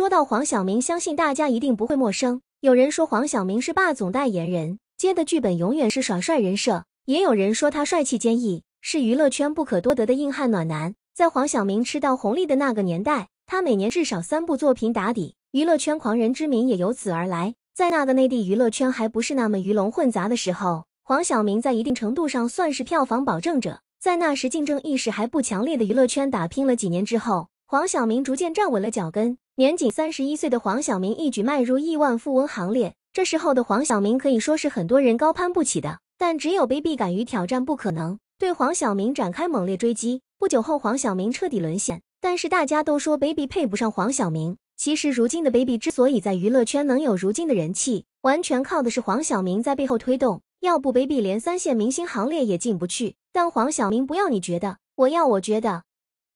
说到黄晓明，相信大家一定不会陌生。有人说黄晓明是霸总代言人，接的剧本永远是耍帅人设；也有人说他帅气坚毅，是娱乐圈不可多得的硬汉暖男。在黄晓明吃到红利的那个年代，他每年至少三部作品打底，娱乐圈狂人之名也由此而来。在那个内地娱乐圈还不是那么鱼龙混杂的时候，黄晓明在一定程度上算是票房保证者。在那时竞争意识还不强烈的娱乐圈打拼了几年之后，黄晓明逐渐站稳了脚跟。年仅三十一岁的黄晓明一举迈入亿万富翁行列，这时候的黄晓明可以说是很多人高攀不起的。但只有 Baby 敢于挑战不可能，对黄晓明展开猛烈追击。不久后，黄晓明彻底沦陷。但是大家都说 Baby 配不上黄晓明。其实如今的 Baby 之所以在娱乐圈能有如今的人气，完全靠的是黄晓明在背后推动。要不 Baby 连三线明星行列也进不去。但黄晓明不要你觉得，我要我觉得。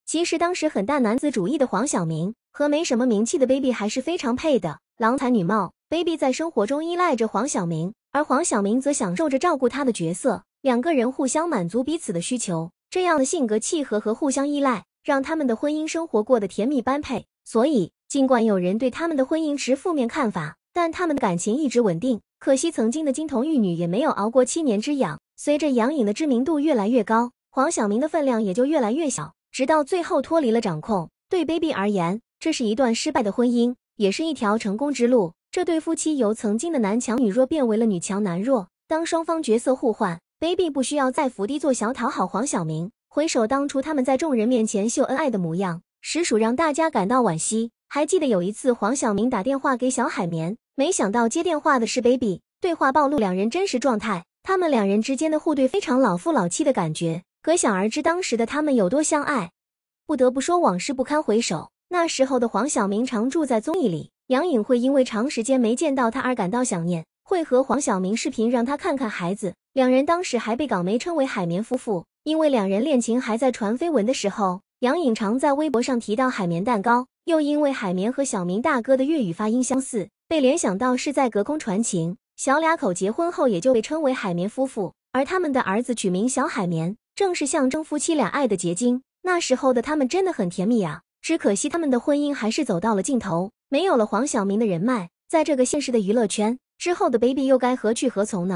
其实当时很大男子主义的黄晓明。和没什么名气的 Baby 还是非常配的，郎才女貌。Baby 在生活中依赖着黄晓明，而黄晓明则享受着照顾她的角色，两个人互相满足彼此的需求。这样的性格契合和互相依赖，让他们的婚姻生活过得甜蜜般配。所以，尽管有人对他们的婚姻持负面看法，但他们的感情一直稳定。可惜，曾经的金童玉女也没有熬过七年之痒。随着杨颖的知名度越来越高，黄晓明的分量也就越来越小，直到最后脱离了掌控。对 Baby 而言，这是一段失败的婚姻，也是一条成功之路。这对夫妻由曾经的男强女弱变为了女强男弱。当双方角色互换，Baby 不需要再伏低做小讨好黄晓明。回首当初他们在众人面前秀恩爱的模样，实属让大家感到惋惜。还记得有一次黄晓明打电话给小海绵，没想到接电话的是 Baby，对话暴露两人真实状态。他们两人之间的互怼非常老夫老妻的感觉，可想而知当时的他们有多相爱。不得不说，往事不堪回首。那时候的黄晓明常住在综艺里，杨颖会因为长时间没见到他而感到想念，会和黄晓明视频让他看看孩子。两人当时还被港媒称为“海绵夫妇”，因为两人恋情还在传绯闻的时候，杨颖常在微博上提到“海绵蛋糕”，又因为“海绵”和“小明大哥”的粤语发音相似，被联想到是在隔空传情。小俩口结婚后也就被称为“海绵夫妇”，而他们的儿子取名“小海绵”，正是象征夫妻俩爱的结晶。那时候的他们真的很甜蜜啊！只可惜，他们的婚姻还是走到了尽头。没有了黄晓明的人脉，在这个现实的娱乐圈，之后的 Baby 又该何去何从呢？